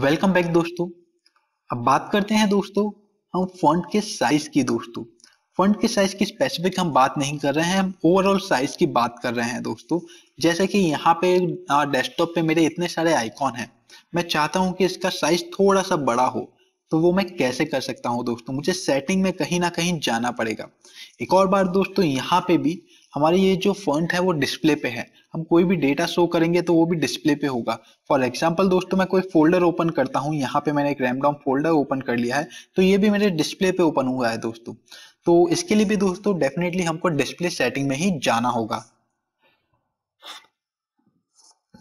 welcome back दोस्तों अब बात करते हैं दोस्तों हम फंड के साइज की दोस्तों फंड के साइज की स्पेसिफिक हम बात नहीं कर रहे हैं हम ओवरऑल साइज की बात कर रहे हैं दोस्तों जैसे कि यहाँ पे डेस्कटॉप पे मेरे इतने सारे आइकॉन हैं मैं चाहता हूँ कि इसका साइज थोड़ा सा बड़ा हो तो वो मैं कैसे कर सकता हूँ दोस्तों मुझे सेटिंग में कहीं ना कहीं जाना पड़ेगा एक और बार दोस्तों यहाँ पे भी हमारी ये जो फंड है वो डिस्प्ले पे है हम कोई भी डेटा शो करेंगे तो वो भी डिस्प्ले पे होगा फॉर एग्जाम्पल दोस्तों मैं कोई फोल्डर ओपन करता हूँ यहाँ पे मैंने एक रैमडाउन फोल्डर ओपन कर लिया है तो ये भी मेरे डिस्प्ले पे ओपन हुआ है दोस्तों तो इसके लिए भी दोस्तों डेफिनेटली हमको डिस्प्ले सेटिंग में ही जाना होगा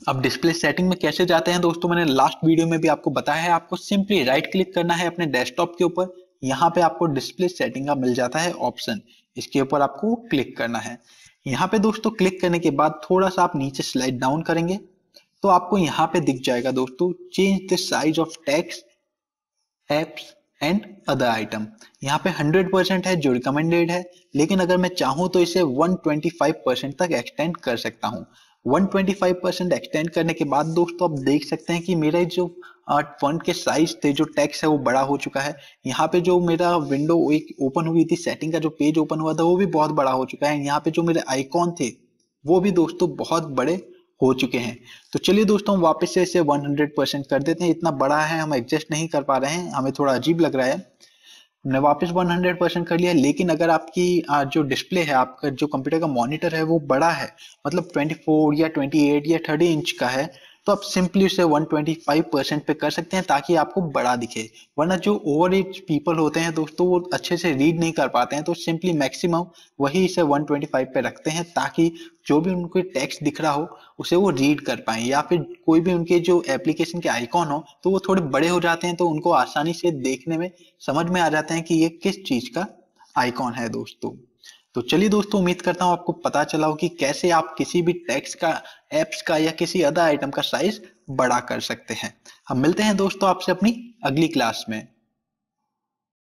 अब डिस्प्ले सेटिंग में कैसे जाते हैं दोस्तों मैंने लास्ट वीडियो में भी आपको बताया है आपको सिंपली राइट क्लिक करना है अपने डेस्कटॉप के ऊपर यहाँ पे आपको डिस्प्ले सेटिंग का मिल जाता है ऑप्शन इसके ऊपर आपको क्लिक करना है यहाँ पे दोस्तों क्लिक करने के बाद थोड़ा सा आप नीचे स्लाइड डाउन करेंगे तो आपको यहाँ पे दिख जाएगा दोस्तों change the size of text apps and other item यहाँ पे 100 परसेंट है जो रिकमेंडेड है लेकिन अगर मैं चाहूँ तो इसे 125 परसेंट तक एक्सटेंड कर सकता हूँ 125 परसेंट एक्सटेंड करने के बाद दोस्तों आप देख सकते हैं कि मेरा जो फंड के साइज थे जो टैक्स है वो बड़ा हो चुका है यहाँ पे जो मेरा विंडो एक ओपन हुई थी सेटिंग का जो पेज ओपन हुआ था वो भी बहुत बड़ा हो चुका है यहाँ पे जो मेरे आइकॉन थे वो भी दोस्तों बहुत बड़े हो चुके हैं तो चलिए दोस्तों हम वापस से इसे 100 परसेंट कर देते हैं इतना बड़ा है हम एडजस्ट नहीं कर पा रहे हैं हमें थोड़ा अजीब लग रहा है हमने वापस 100 परसेंट कर लिया लेकिन अगर आपकी जो डिस्प्ले है आपका जो कंप्यूटर का मॉनिटर है वो बड़ा है मतलब 24 या 28 या 30 इंच का है तो आप सिंपली उसे 125 परसेंट पे कर सकते हैं ताकि आपको बड़ा दिखे वरना जो ओवर एज पीपल होते हैं दोस्तों तो वो अच्छे से रीड नहीं कर पाते हैं तो सिंपली मैक्सिमम वही इसे 125 पे रखते हैं ताकि जो भी उनको टेक्स्ट दिख रहा हो उसे वो रीड कर पाए या फिर कोई भी उनके जो एप्लीकेशन के आइकॉन हो तो वो थोड़े बड़े हो जाते हैं तो उनको आसानी से देखने में समझ में आ जाते हैं कि ये किस चीज़ का आइकॉन है दोस्तों तो चलिए दोस्तों उम्मीद करता हूँ आपको पता चला हो कि कैसे आप किसी भी टैक्स का एप्स का या किसी अदर आइटम का साइज बड़ा कर सकते हैं हम मिलते हैं दोस्तों आपसे अपनी अगली क्लास में